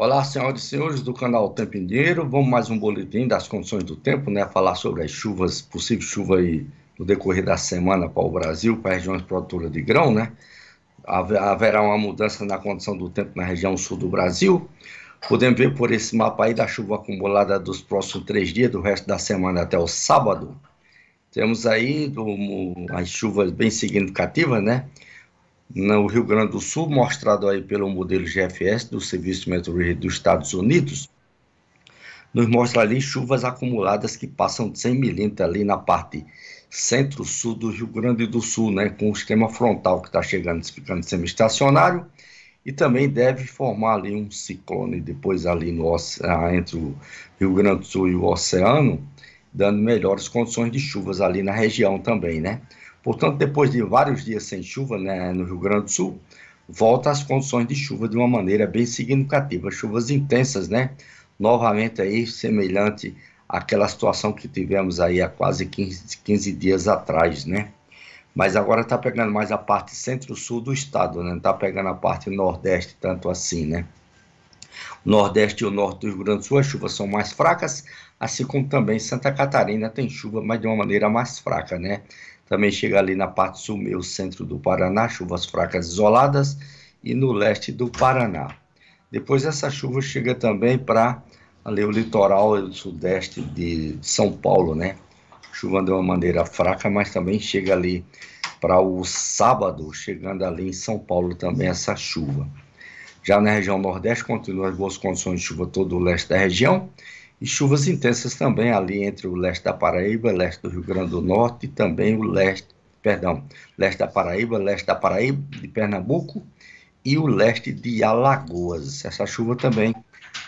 Olá, senhoras e senhores do canal Tempo Inteiro. Vamos mais um boletim das condições do tempo, né? Falar sobre as chuvas, possível chuva aí no decorrer da semana para o Brasil, para as regiões produtoras de grão, né? Haverá uma mudança na condição do tempo na região sul do Brasil. Podemos ver por esse mapa aí da chuva acumulada dos próximos três dias, do resto da semana até o sábado. Temos aí do, as chuvas bem significativas, né? no Rio Grande do Sul, mostrado aí pelo modelo GFS do Serviço meteorológico dos Estados Unidos, nos mostra ali chuvas acumuladas que passam de 100 milímetros ali na parte centro-sul do Rio Grande do Sul, né, com o sistema frontal que está chegando, ficando semi-estacionário, e também deve formar ali um ciclone depois ali no ah, entre o Rio Grande do Sul e o oceano, dando melhores condições de chuvas ali na região também, né? Portanto, depois de vários dias sem chuva né, no Rio Grande do Sul, volta as condições de chuva de uma maneira bem significativa. Chuvas intensas, né? Novamente aí, semelhante àquela situação que tivemos aí há quase 15, 15 dias atrás, né? Mas agora está pegando mais a parte centro-sul do estado, né? Está pegando a parte nordeste, tanto assim, né? nordeste e o norte do Rio Grande do Sul, as chuvas são mais fracas, assim como também Santa Catarina tem chuva, mas de uma maneira mais fraca, né? Também chega ali na parte sul, meio centro do Paraná, chuvas fracas isoladas, e no leste do Paraná. Depois essa chuva chega também para ali o litoral do sudeste de São Paulo, né? Chuva de uma maneira fraca, mas também chega ali para o sábado, chegando ali em São Paulo também essa chuva. Já na região nordeste, continuam as boas condições de chuva todo o leste da região e chuvas intensas também ali entre o leste da Paraíba, leste do Rio Grande do Norte e também o leste, perdão, leste da Paraíba, leste da Paraíba de Pernambuco e o leste de Alagoas. Essa chuva também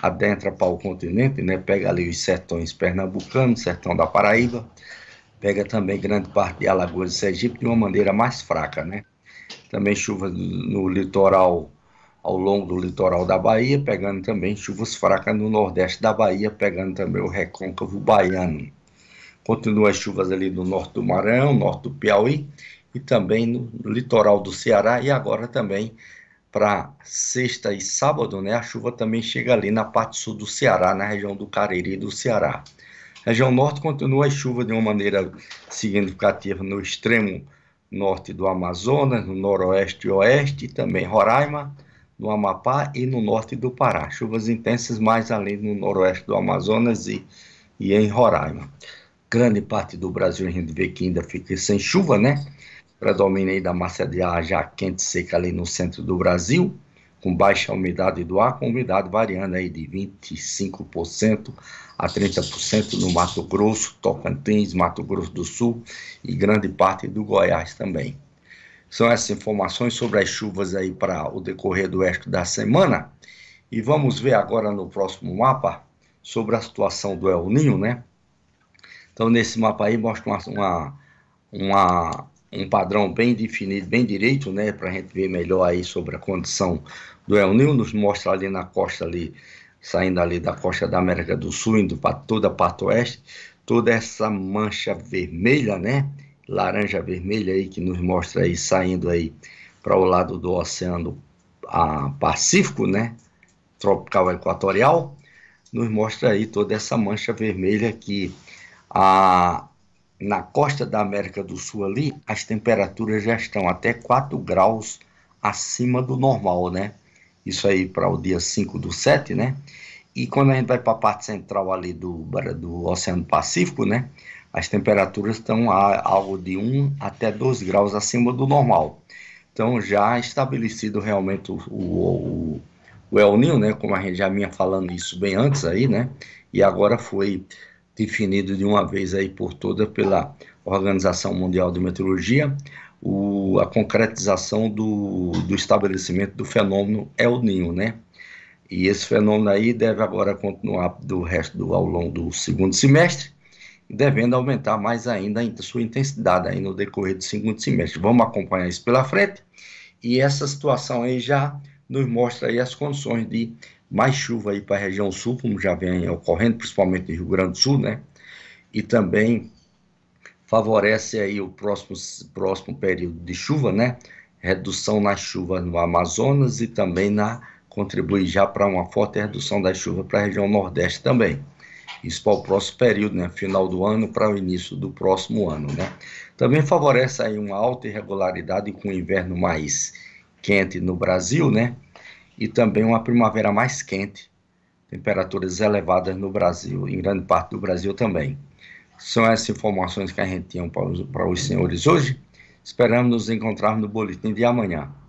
adentra para o continente, né? Pega ali os sertões pernambucanos, sertão da Paraíba, pega também grande parte de Alagoas e Sergipe de uma maneira mais fraca, né? Também chuva no litoral ao longo do litoral da Bahia, pegando também chuvas fracas no nordeste da Bahia, pegando também o recôncavo baiano. Continuam as chuvas ali no norte do Maranhão, norte do Piauí e também no litoral do Ceará e agora também para sexta e sábado, né? A chuva também chega ali na parte sul do Ceará, na região do Cariri do Ceará. região norte continua a chuva de uma maneira significativa no extremo norte do Amazonas, no noroeste e oeste, e também Roraima, no Amapá e no norte do Pará. Chuvas intensas mais além no noroeste do Amazonas e, e em Roraima. Grande parte do Brasil a gente vê que ainda fica sem chuva, né? Predomina aí da massa de ar já quente seca ali no centro do Brasil, com baixa umidade do ar, com umidade variando aí de 25% a 30% no Mato Grosso, Tocantins, Mato Grosso do Sul e grande parte do Goiás também. São essas informações sobre as chuvas aí para o decorrer do resto da semana. E vamos ver agora no próximo mapa sobre a situação do El Ninho, né? Então, nesse mapa aí mostra uma, uma, uma um padrão bem definido, bem direito, né? Para a gente ver melhor aí sobre a condição do El Ninho. Nos mostra ali na costa ali, saindo ali da costa da América do Sul, indo para toda a parte oeste, toda essa mancha vermelha, né? laranja vermelha aí que nos mostra aí saindo aí para o lado do oceano Pacífico, né? Tropical equatorial, nos mostra aí toda essa mancha vermelha que a, na costa da América do Sul ali, as temperaturas já estão até 4 graus acima do normal, né? Isso aí para o dia 5 do 7, né? E quando a gente vai para a parte central ali do, do Oceano Pacífico, né? as temperaturas estão a algo de 1 até 2 graus acima do normal. Então, já estabelecido realmente o, o, o El Niño, né, como a gente já vinha falando isso bem antes aí, né, e agora foi definido de uma vez aí por toda pela Organização Mundial de Meteorologia, o, a concretização do, do estabelecimento do fenômeno El Niño, né, e esse fenômeno aí deve agora continuar do resto do, ao longo do segundo semestre, devendo aumentar mais ainda a sua intensidade aí no decorrer do segundo semestre. Vamos acompanhar isso pela frente. E essa situação aí já nos mostra aí as condições de mais chuva aí para a região sul, como já vem ocorrendo, principalmente no Rio Grande do Sul, né? E também favorece aí o próximo, próximo período de chuva, né? Redução na chuva no Amazonas e também na contribui já para uma forte redução da chuva para a região Nordeste também isso para o próximo período, né, final do ano para o início do próximo ano, né. Também favorece aí uma alta irregularidade com o inverno mais quente no Brasil, né, e também uma primavera mais quente, temperaturas elevadas no Brasil, em grande parte do Brasil também. São essas informações que a gente tinha para os, para os senhores hoje. Esperamos nos encontrar no boletim de amanhã.